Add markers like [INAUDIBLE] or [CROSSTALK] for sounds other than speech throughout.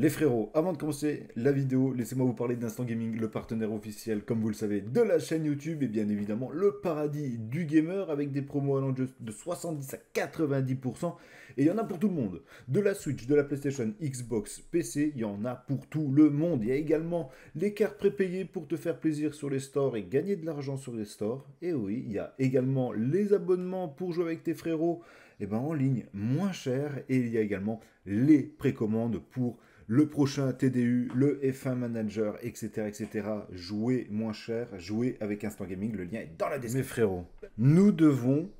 Les frérots, avant de commencer la vidéo, laissez-moi vous parler d'Instant Gaming, le partenaire officiel, comme vous le savez, de la chaîne YouTube et bien évidemment le paradis du gamer avec des promos allant de 70 à 90%. Et il y en a pour tout le monde. De la Switch, de la PlayStation, Xbox, PC, il y en a pour tout le monde. Il y a également les cartes prépayées pour te faire plaisir sur les stores et gagner de l'argent sur les stores. Et oui, il y a également les abonnements pour jouer avec tes frérots et eh ben, en ligne moins cher. Et il y a également les précommandes pour le prochain TDU, le F1 Manager, etc. etc. Jouez moins cher, jouez avec Instant Gaming, le lien est dans la description. Mais frérot, nous devons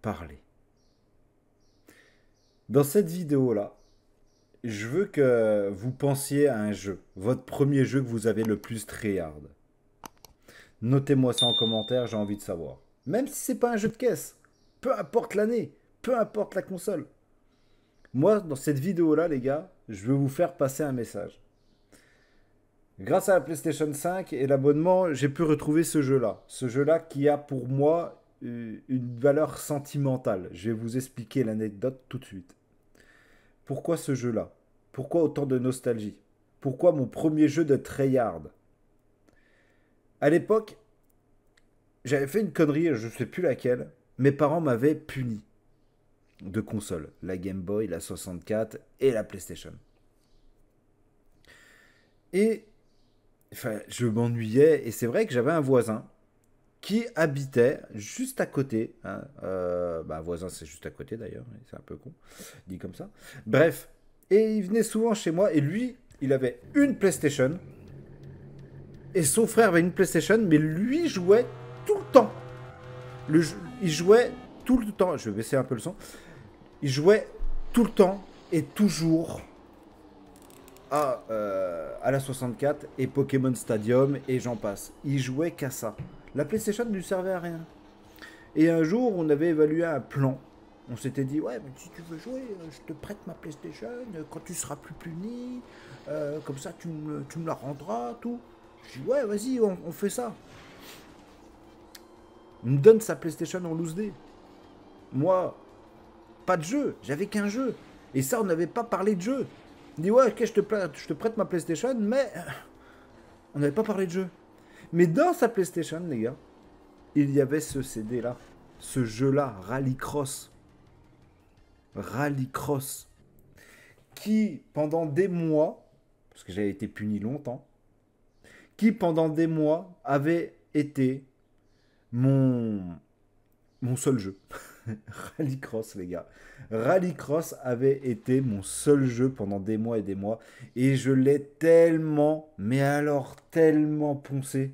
parler. Dans cette vidéo-là, je veux que vous pensiez à un jeu, votre premier jeu que vous avez le plus hard. Notez-moi ça en commentaire, j'ai envie de savoir. Même si c'est pas un jeu de caisse, peu importe l'année, peu importe la console. Moi, dans cette vidéo-là, les gars, je veux vous faire passer un message. Grâce à la PlayStation 5 et l'abonnement, j'ai pu retrouver ce jeu-là. Ce jeu-là qui a pour moi euh, une valeur sentimentale. Je vais vous expliquer l'anecdote tout de suite. Pourquoi ce jeu-là Pourquoi autant de nostalgie Pourquoi mon premier jeu de Treyhard À l'époque, j'avais fait une connerie, je ne sais plus laquelle. Mes parents m'avaient puni de consoles, la Game Boy, la 64 et la PlayStation. Et enfin, je m'ennuyais. Et c'est vrai que j'avais un voisin qui habitait juste à côté. Hein, euh, bah, voisin, c'est juste à côté d'ailleurs. C'est un peu con, dit comme ça. Bref. Et il venait souvent chez moi. Et lui, il avait une PlayStation. Et son frère avait une PlayStation. Mais lui jouait tout le temps. il jouait tout le temps. Je vais baisser un peu le son. Il jouait tout le temps et toujours à, euh, à la 64 et Pokémon Stadium et j'en passe. Il jouait qu'à ça. La PlayStation ne lui servait à rien. Et un jour, on avait évalué un plan. On s'était dit, ouais, mais si tu veux jouer, euh, je te prête ma PlayStation, euh, quand tu seras plus puni, comme ça tu me, tu me la rendras, tout. Je dis, ouais, vas-y, on, fait ça. Il me donne sa PlayStation en loose d. Moi, pas de jeu, j'avais qu'un jeu. Et ça, on n'avait pas parlé de jeu. Il dit ouais, ok, je te, je te prête ma PlayStation, mais euh, on n'avait pas parlé de jeu. Mais dans sa PlayStation, les gars, il y avait ce CD là, ce jeu là, Rallycross. Rallycross. Qui, pendant des mois, parce que j'avais été puni longtemps, qui pendant des mois avait été mon, mon seul jeu. [LAUGHS] [LAUGHS] Rallycross, les gars. Rallycross avait été mon seul jeu pendant des mois et des mois. Et je l'ai tellement, mais alors tellement poncé.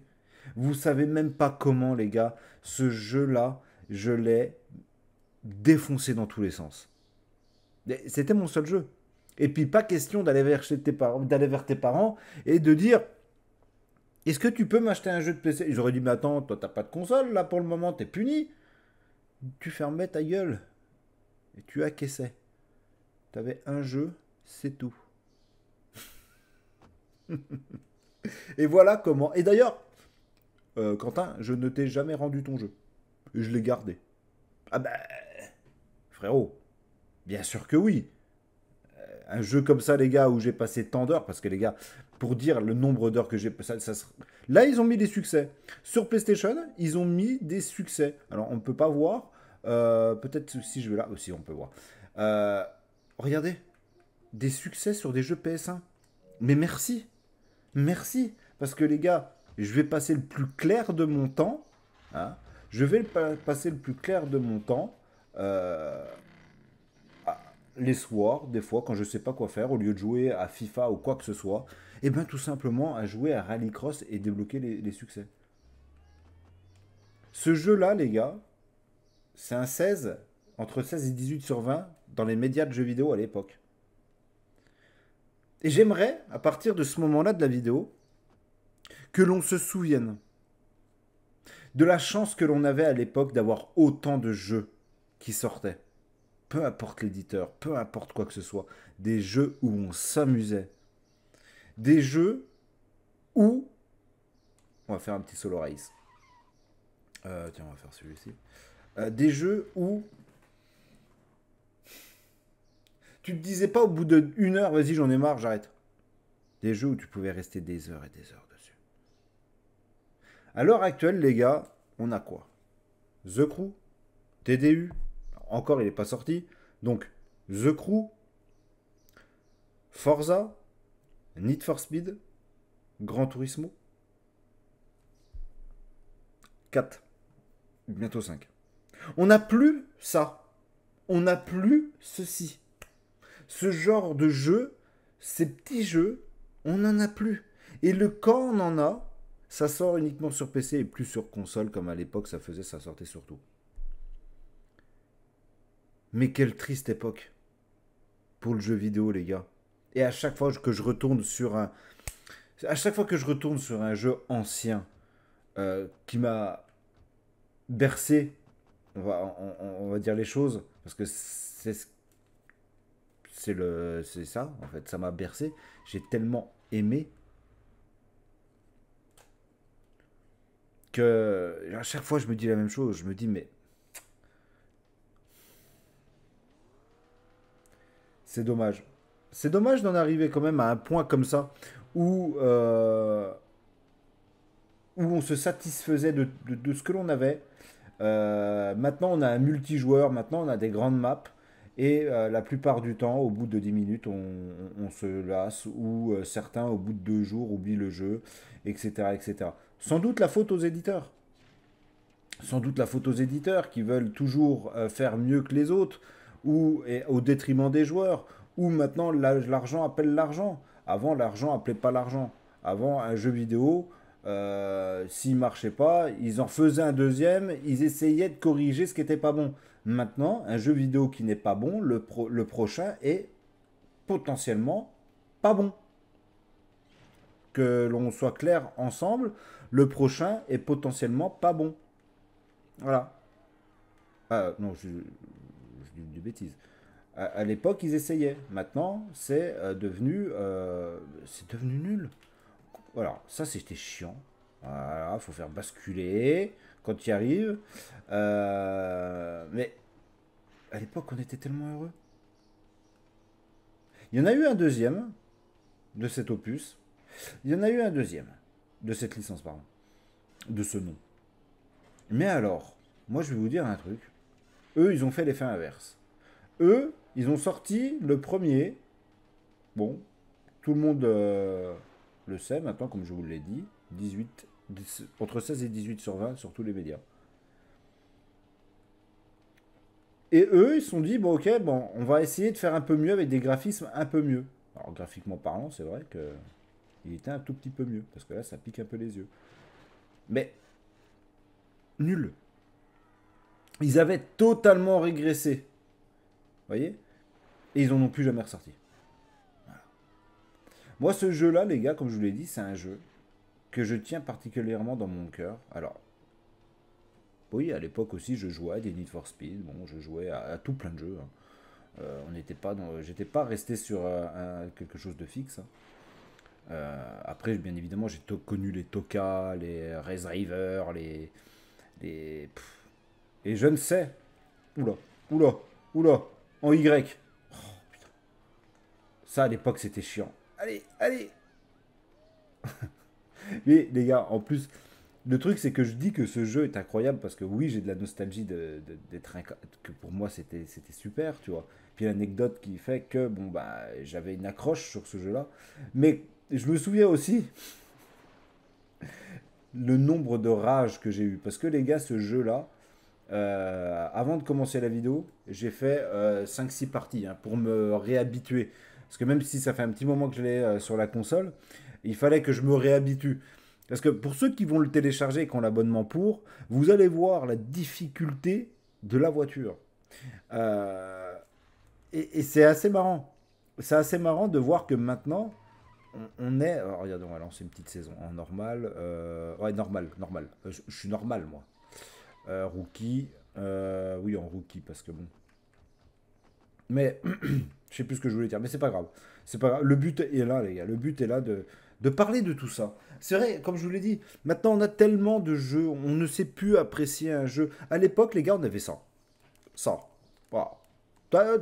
Vous savez même pas comment, les gars. Ce jeu-là, je l'ai défoncé dans tous les sens. C'était mon seul jeu. Et puis, pas question d'aller vers, tes parents, d'aller vers tes parents et de dire Est-ce que tu peux m'acheter un jeu de PC J'aurais dit Mais attends, toi, t'as pas de console là pour le moment, t'es puni tu fermais ta gueule et tu tu T'avais un jeu, c'est tout. [LAUGHS] et voilà comment. Et d'ailleurs, euh, Quentin, je ne t'ai jamais rendu ton jeu. Je l'ai gardé. Ah ben, frérot, bien sûr que oui. Euh, un jeu comme ça, les gars, où j'ai passé tant d'heures, parce que les gars, pour dire le nombre d'heures que j'ai passé, là, ils ont mis des succès. Sur PlayStation, ils ont mis des succès. Alors, on ne peut pas voir, euh, peut-être si je vais là aussi, on peut voir. Euh, regardez, des succès sur des jeux PS1. Mais merci, merci, parce que les gars, je vais passer le plus clair de mon temps. Hein. je vais passer le plus clair de mon temps. Euh, les soirs, des fois, quand je sais pas quoi faire, au lieu de jouer à FIFA ou quoi que ce soit, et eh bien tout simplement à jouer à Rallycross et débloquer les succès. Ce jeu-là, les gars, c'est un 16, entre 16 et 18 sur 20 dans les médias de jeux vidéo à l'époque. Et j'aimerais, à partir de ce moment-là de la vidéo, que l'on se souvienne de la chance que l'on avait à l'époque d'avoir autant de jeux qui sortaient. Peu importe l'éditeur, peu importe quoi que ce soit, des jeux où on s'amusait. Des jeux où... On va faire un petit solo race. Euh, tiens, on va faire celui-ci. Euh, des jeux où tu te disais pas au bout d'une heure, vas-y, j'en ai marre, j'arrête. Des jeux où tu pouvais rester des heures et des heures dessus. À l'heure actuelle, les gars, on a quoi The Crew, TDU, encore il n'est pas sorti. Donc, The Crew, Forza, Need for Speed, Gran Turismo. 4. Bientôt 5. On n'a plus ça. On n'a plus ceci. Ce genre de jeu, ces petits jeux, on n'en a plus. Et le quand on en a, ça sort uniquement sur PC et plus sur console comme à l'époque ça faisait, ça sortait surtout. Mais quelle triste époque pour le jeu vidéo, les gars. Et à chaque fois que je retourne sur un, à chaque fois que je retourne sur un jeu ancien euh, qui m'a bercé on va, on, va dire les choses, parce que c'est c'est le ça en fait ça m'a bercé j'ai tellement aimé que à chaque fois je me dis la même chose je me dis mais c'est dommage c'est dommage d'en arriver quand même à un point comme ça où euh, où on se satisfaisait de ce que l'on avait euh, maintenant, on a un multijoueur, maintenant, on a des grandes maps. Et euh, la plupart du temps, au bout de 10 minutes, on, se lasse, ou euh, certains, au bout de 2 jours, oublient le jeu, etc., etc. Sans doute la faute aux éditeurs. Sans doute la faute aux éditeurs qui veulent toujours faire mieux que les autres, ou au détriment des joueurs, ou maintenant l'argent appelle l'argent. Avant, l'argent appelait pas l'argent. Avant, un jeu vidéo, euh, s'ils marchaient pas, ils en faisaient un deuxième, ils essayaient de corriger ce qui était pas bon. Maintenant, un jeu vidéo qui n'est pas bon, le, le prochain est potentiellement pas bon. Que l'on soit clair ensemble, le prochain est potentiellement pas bon. Voilà. Ah, non, je, dis des À, l'époque, ils essayaient. Maintenant, c'est euh, devenu, c'est devenu nul. Voilà, ça c'était chiant. Voilà, faut faire basculer quand il arrive. Euh, mais à l'époque, on était tellement heureux. Il y en a eu un deuxième de cet opus. Il y en a eu un deuxième de cette licence, pardon. De ce nom. Mais alors, moi je vais vous dire un truc. Eux, ils ont fait l'effet inverse. Eux, ils ont sorti le premier. Bon, tout le monde... Euh, le sait maintenant, comme je vous l'ai dit, 18, entre 16 et 18 sur 20 sur tous les médias. Et eux, ils se sont dit, bon ok, bon, on va essayer de faire un peu mieux avec des graphismes un peu mieux. Alors graphiquement parlant, c'est vrai que il était un tout petit peu mieux, parce que là, ça pique un peu les yeux. Mais, nul. Ils avaient totalement régressé. Vous voyez Et ils n'en ont plus jamais ressorti. Moi, ce jeu-là, les gars, comme je vous l'ai dit, c'est un jeu que je tiens particulièrement dans mon cœur. Alors, oui, à l'époque aussi, je jouais à des Need for Speed, bon, je jouais à, tout plein de jeux. Hein. Euh, on n'était pas dans, j'étais pas resté sur quelque chose de fixe. Hein. Euh, après, bien évidemment, j'ai connu les Toka, les Race River, les, les, et je ne sais. Oula, oula, oula, en Y. Oh, putain. Ça, à l'époque, c'était chiant allez, allez [LAUGHS] Mais les gars, en plus, le truc c'est que je dis que ce jeu est incroyable parce que oui, j'ai de la nostalgie d'être de, que pour moi c'était c'était super, tu vois. Puis l'anecdote qui fait que bon bah j'avais une accroche sur ce jeu-là, mais je me souviens aussi [LAUGHS] le nombre de rages que j'ai eu parce que les gars, ce jeu-là euh, avant de commencer la vidéo, j'ai fait 5-6 euh, parties hein, pour me réhabituer. Parce que même si ça fait un petit moment que je l'ai euh, sur la console, il fallait que je me réhabitue. Parce que pour ceux qui vont le télécharger et qui ont l'abonnement pour, vous allez voir la difficulté de la voiture. Euh, et, c'est assez marrant. C'est assez marrant de voir que maintenant, on, est. Regardons, oh, regardez, on va lancer une petite saison en normal. Euh, ouais, normal, normal. Je, suis normal, moi. rookie. oui, en rookie, parce que bon. Mais [CLEARS THROAT] Je sais plus ce que je voulais dire, mais c'est pas grave. C'est pas Le but est là, les gars. Le but est là de, parler de tout ça. C'est vrai, comme je vous l'ai dit, maintenant on a tellement de jeux, on ne sait plus apprécier un jeu. À l'époque, les gars, on avait 100. 100.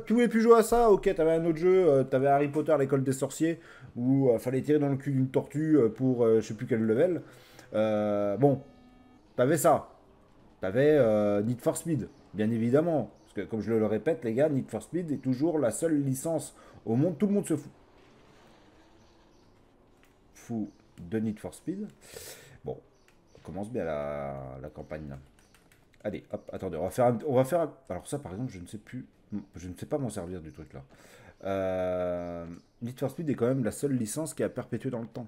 Tu voulais plus jouer à ça Ok, t'avais un autre jeu, euh, t'avais Harry Potter, l'école des sorciers, où euh, fallait tirer dans le cul d'une tortue euh, pour je sais plus quel level. bon, t'avais ça. T'avais Need for Speed, bien évidemment. Parce que, comme je le répète, les gars, Need for Speed est toujours la seule licence au monde. Tout le monde se fout. Fou de Need for Speed. Bon, on commence bien la, campagne Allez, hop, attendez, on va faire, un, on va faire. alors ça, par exemple, je ne sais plus, je ne sais pas m'en servir du truc là. Euh, Need for Speed est quand même la seule licence qui a perpétué dans le temps.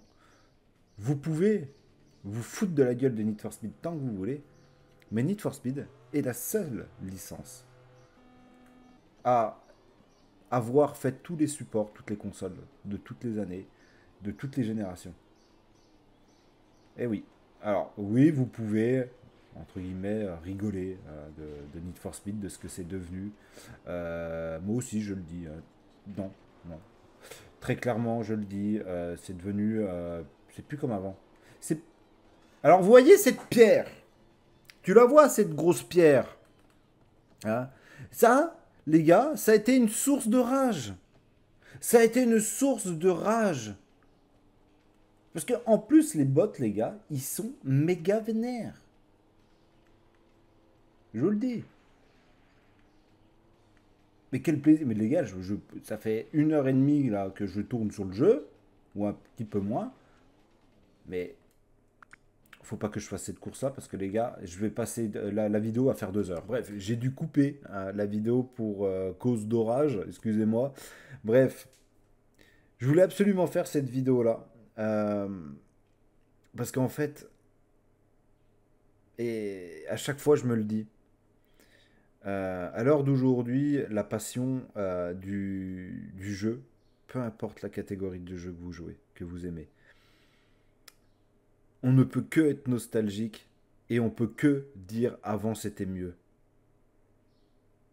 Vous pouvez vous foutre de la gueule de Need for Speed tant que vous voulez, mais Need for Speed est la seule licence à avoir fait tous les supports, toutes les consoles, de toutes les années, de toutes les générations. Et eh oui. Alors, oui, vous pouvez, entre guillemets, rigoler euh, de, Need for Speed, de ce que c'est devenu. Euh, moi aussi, je le dis. Euh, non, non. Très clairement, je le dis, c'est devenu... c'est plus comme avant. C'est... Alors, voyez cette pierre Tu la vois, cette grosse pierre hein Ça, les gars, ça a été une source de rage. Ça a été une source de rage. Parce en plus, les bots, les gars, ils sont méga vénères. Je vous le dis. Mais quel plaisir. Mais les gars, ça fait une heure et demie là, que je tourne sur le jeu, ou un petit peu moins. Mais faut pas que je fasse cette course-là parce que les gars, je vais passer la, la vidéo à faire deux heures. Bref, j'ai dû couper euh, la vidéo pour euh, cause d'orage, excusez-moi. Bref, je voulais absolument faire cette vidéo-là. Euh, parce qu'en fait, et à chaque fois je me le dis, à l'heure d'aujourd'hui, la passion du jeu, peu importe la catégorie de jeu que vous jouez, que vous aimez, on ne peut que être nostalgique et on peut que dire avant c'était mieux.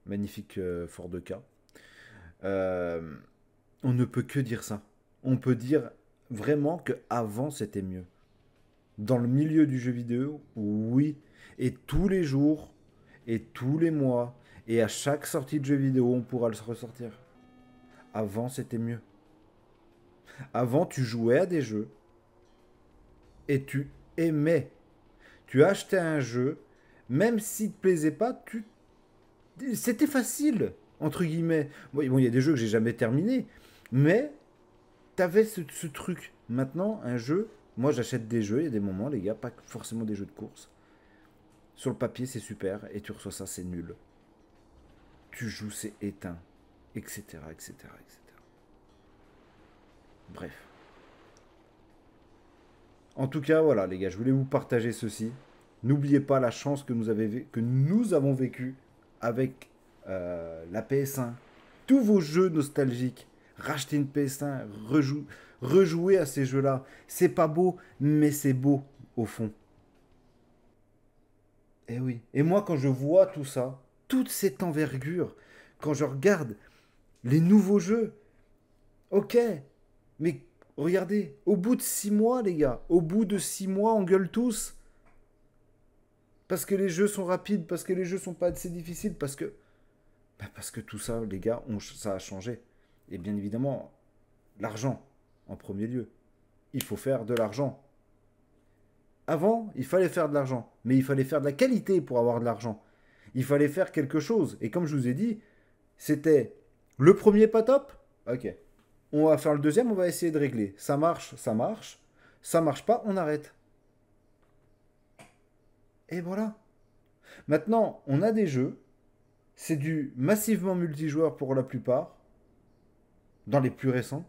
Magnifique euh, Fort de cas. Euh, on ne peut que dire ça. On peut dire vraiment que avant c'était mieux. Dans le milieu du jeu vidéo, oui. Et tous les jours, et tous les mois, et à chaque sortie de jeu vidéo, on pourra le ressortir. Avant c'était mieux. Avant tu jouais à des jeux et tu aimais. Tu achetais un jeu, même s'il ne te plaisait pas, tu... c'était facile, entre guillemets. Bon, il y a des jeux que j'ai jamais terminés, mais tu avais ce, ce truc. Maintenant, un jeu, moi j'achète des jeux, il y a des moments, les gars, pas forcément des jeux de course. Sur le papier, c'est super, et tu reçois ça, c'est nul. Tu joues, c'est éteint, etc., etc., etc. Bref. En tout cas, voilà les gars, je voulais vous partager ceci. N'oubliez pas la chance que nous, avons vécue avec euh, la PS1. Tous vos jeux nostalgiques. Rachetez une PS1, rejouer rejouez à ces jeux-là. C'est pas beau, mais c'est beau au fond. Et eh oui. Et moi, quand je vois tout ça, toute cette envergure, quand je regarde les nouveaux jeux, ok, mais Regardez, au bout de six mois, les gars, au bout de six mois, on gueule tous. Parce que les jeux sont rapides, parce que les jeux sont pas assez difficiles, parce que. Bah, parce que tout ça, les gars, ça a changé. Et bien évidemment, l'argent, en premier lieu. Il faut faire de l'argent. Avant, il fallait faire de l'argent, mais il fallait faire de la qualité pour avoir de l'argent. Il fallait faire quelque chose. Et comme je vous ai dit, c'était le premier pas top. Ok, on va faire le deuxième, on va essayer de régler. Ça marche, ça marche. Ça marche pas, on arrête. Et voilà. Maintenant, on a des jeux. C'est du massivement multijoueur pour la plupart. Dans les plus récents.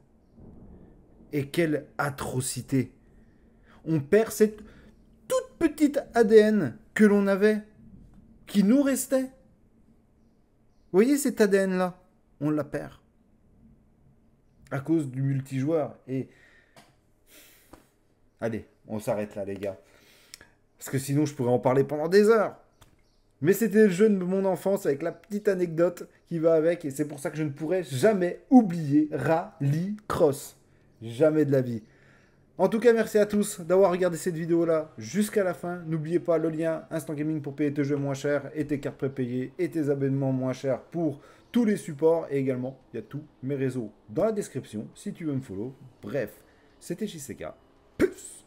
Et quelle atrocité. On perd cette toute petite ADN que l'on avait. Qui nous restait. Vous voyez cette ADN-là On la perd à cause du multijoueur. Et. Allez, on s'arrête là, les gars. Parce que sinon, je pourrais en parler pendant des heures. Mais c'était le jeu de mon enfance avec la petite anecdote qui va avec. Et c'est pour ça que je ne pourrais jamais oublier Rally Cross. Jamais de la vie. En tout cas, merci à tous d'avoir regardé cette vidéo-là jusqu'à la fin. N'oubliez pas le lien Instant Gaming pour payer tes jeux moins chers et tes cartes prépayées et tes abonnements moins chers pour tous les supports et également il y a tous mes réseaux dans la description si tu veux me follow. Bref, c'était JCK. Peace